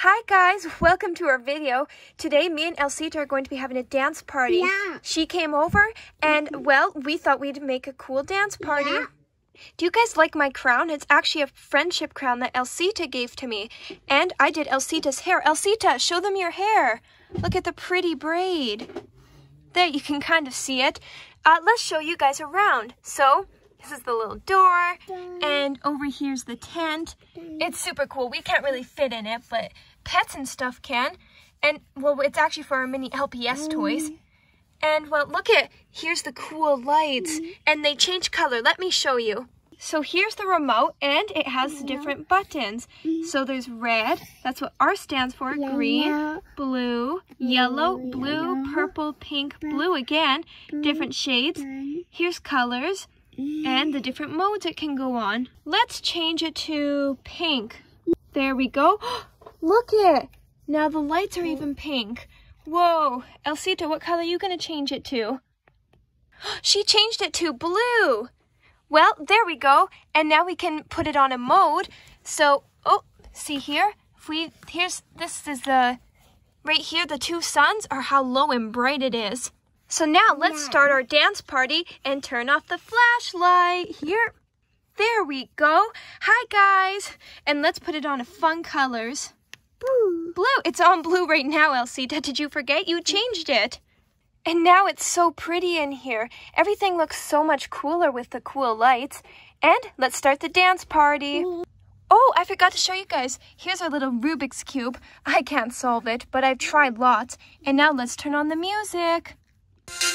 Hi guys, welcome to our video. Today me and Elsita are going to be having a dance party. Yeah. She came over and mm-hmm. well, we thought we'd make a cool dance party. Yeah. Do you guys like my crown? It's actually a friendship crown that Elsita gave to me. And I did Elsita's hair. Elsita, show them your hair. Look at the pretty braid. There, you can kind of see it. Uh, let's show you guys around. So, this is the little door, and over here's the tent. It's super cool. We can't really fit in it, but pets and stuff can. And, well, it's actually for our mini LPS mm. toys. And, well, look at, here's the cool lights, mm. and they change color. Let me show you. So here's the remote, and it has different buttons. Mm. So there's red, that's what R stands for, green, blue, yellow, blue, purple, pink, blue again, different shades. Here's colors, and the different modes it can go on. Let's change it to pink. There we go. Look it! Now the lights are even pink. Whoa! Elsita, what color are you going to change it to? She changed it to blue! Well, there we go. And now we can put it on a mode. So, oh, see here? If we, here's, this is the, right here, the two suns are how low and bright it is. So now let's start our dance party and turn off the flashlight. Here, there we go. Hi guys. And let's put it on fun colors. Blue. Blue. It's on blue right now, Elsie. Did you forget? You changed it. And now it's so pretty in here. Everything looks so much cooler with the cool lights. And let's start the dance party. Oh, I forgot to show you guys. Here's our little Rubik's Cube. I can't solve it, but I've tried lots. And now let's turn on the music.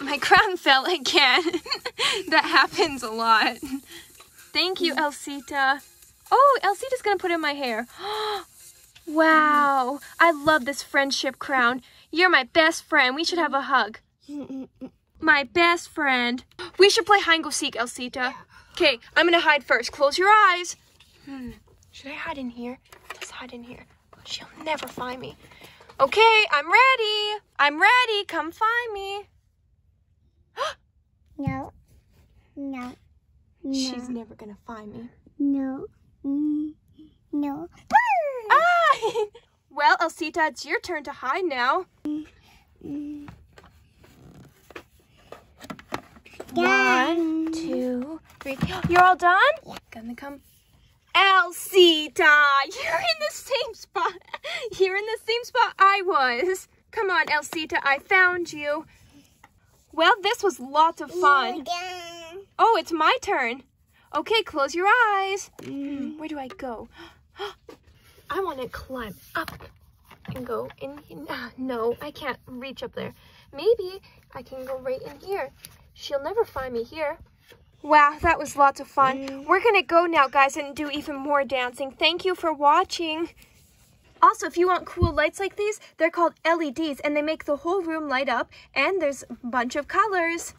My crown fell again. that happens a lot. Thank you, mm. Elsita. Oh, Elsita's gonna put in my hair. Mm-hmm. wow, I love this friendship crown. You're my best friend. We should have a hug. Mm-hmm. My best friend. We should play hide and go seek, Elsita. Okay, I'm gonna hide first. Close your eyes. Hmm. Should I hide in here? Let's hide in here. She'll never find me. Okay, I'm ready. I'm ready. Come find me. No. No. She's never going to find me. No. Mm-hmm. No. Ah! well, Elsita, it's your turn to hide now. Mm-hmm. One, two, three. You're all done? Yeah. Gonna come. Elsita, you're in the same spot. You're in the same spot I was. Come on, Elsita, I found you. Well, this was lots of fun. Oh, it's my turn. Okay, close your eyes. Mm. Where do I go? I want to climb up and go in. no, I can't reach up there. Maybe I can go right in here. She'll never find me here. Wow, that was lots of fun. Mm. We're going to go now, guys, and do even more dancing. Thank you for watching. Also, if you want cool lights like these, they're called LEDs and they make the whole room light up and there's a bunch of colors.